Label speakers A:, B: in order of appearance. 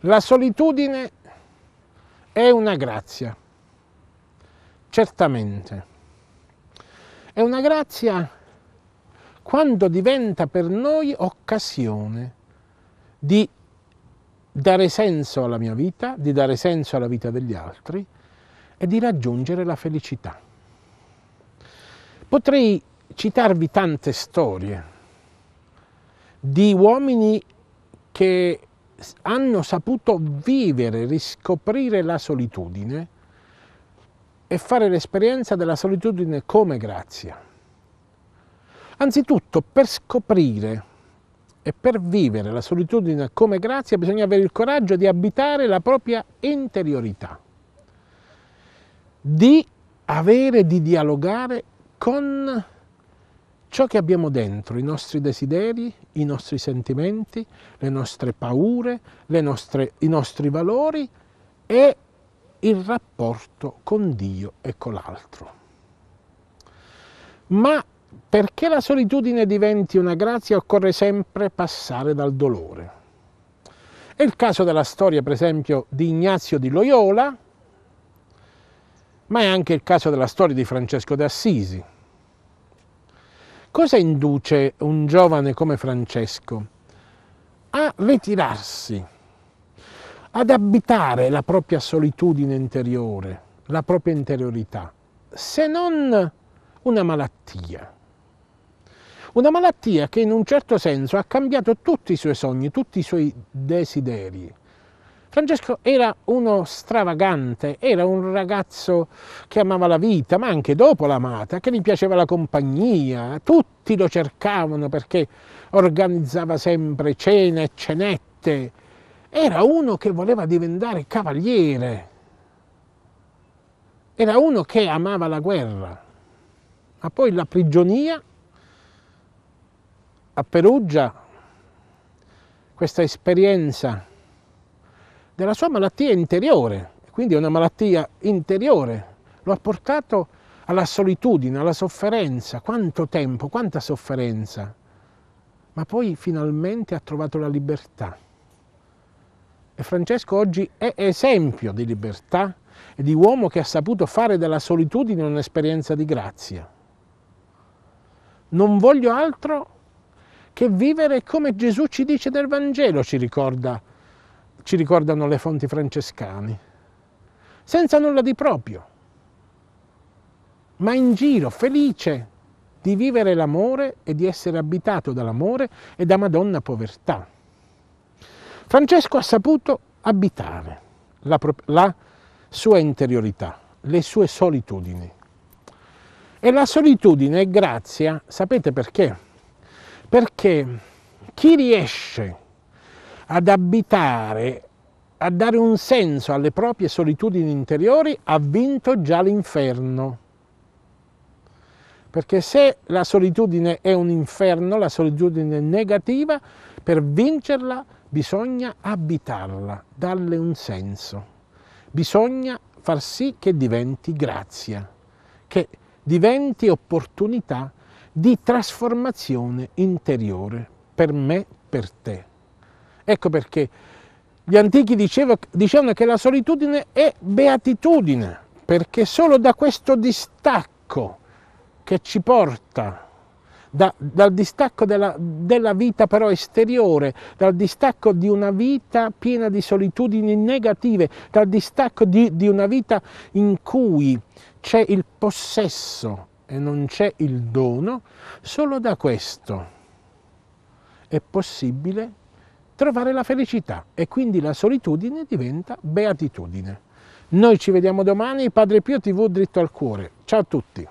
A: La solitudine è una grazia, certamente. È una grazia quando diventa per noi occasione di dare senso alla mia vita, di dare senso alla vita degli altri e di raggiungere la felicità. Potrei citarvi tante storie di uomini che hanno saputo vivere, riscoprire la solitudine e fare l'esperienza della solitudine come grazia. Anzitutto, per scoprire e per vivere la solitudine come grazia bisogna avere il coraggio di abitare la propria interiorità, di avere, di dialogare con ciò che abbiamo dentro, i nostri desideri, i nostri sentimenti, le nostre paure, le nostre, i nostri valori e il rapporto con Dio e con l'altro. Ma perché la solitudine diventi una grazia occorre sempre passare dal dolore. È il caso della storia, per esempio, di Ignazio di Loyola, ma è anche il caso della storia di Francesco d'Assisi cosa induce un giovane come Francesco a ritirarsi, ad abitare la propria solitudine interiore, la propria interiorità, se non una malattia? Una malattia che in un certo senso ha cambiato tutti i suoi sogni, tutti i suoi desideri, Francesco era uno stravagante, era un ragazzo che amava la vita, ma anche dopo l'amata, che gli piaceva la compagnia, tutti lo cercavano perché organizzava sempre cene e cenette, era uno che voleva diventare cavaliere, era uno che amava la guerra, ma poi la prigionia a Perugia, questa esperienza della sua malattia interiore, quindi è una malattia interiore, lo ha portato alla solitudine, alla sofferenza, quanto tempo, quanta sofferenza, ma poi finalmente ha trovato la libertà. E Francesco oggi è esempio di libertà e di uomo che ha saputo fare della solitudine un'esperienza di grazia. Non voglio altro che vivere come Gesù ci dice del Vangelo, ci ricorda ci ricordano le fonti francescane, senza nulla di proprio, ma in giro, felice di vivere l'amore e di essere abitato dall'amore e da Madonna povertà. Francesco ha saputo abitare la, la sua interiorità, le sue solitudini. E la solitudine è grazia, sapete perché? Perché chi riesce a ad abitare, a dare un senso alle proprie solitudini interiori, ha vinto già l'inferno. Perché se la solitudine è un inferno, la solitudine negativa, per vincerla bisogna abitarla, darle un senso. Bisogna far sì che diventi grazia, che diventi opportunità di trasformazione interiore per me, per te. Ecco perché gli antichi dicevano che la solitudine è beatitudine, perché solo da questo distacco che ci porta da, dal distacco della, della, vita però esteriore, dal distacco di una vita piena di solitudini negative, dal distacco di, di una vita in cui c'è il possesso e non c'è il dono, solo da questo è possibile trovare la felicità e quindi la solitudine diventa beatitudine. Noi ci vediamo domani, Padre Pio TV dritto al cuore. Ciao a tutti!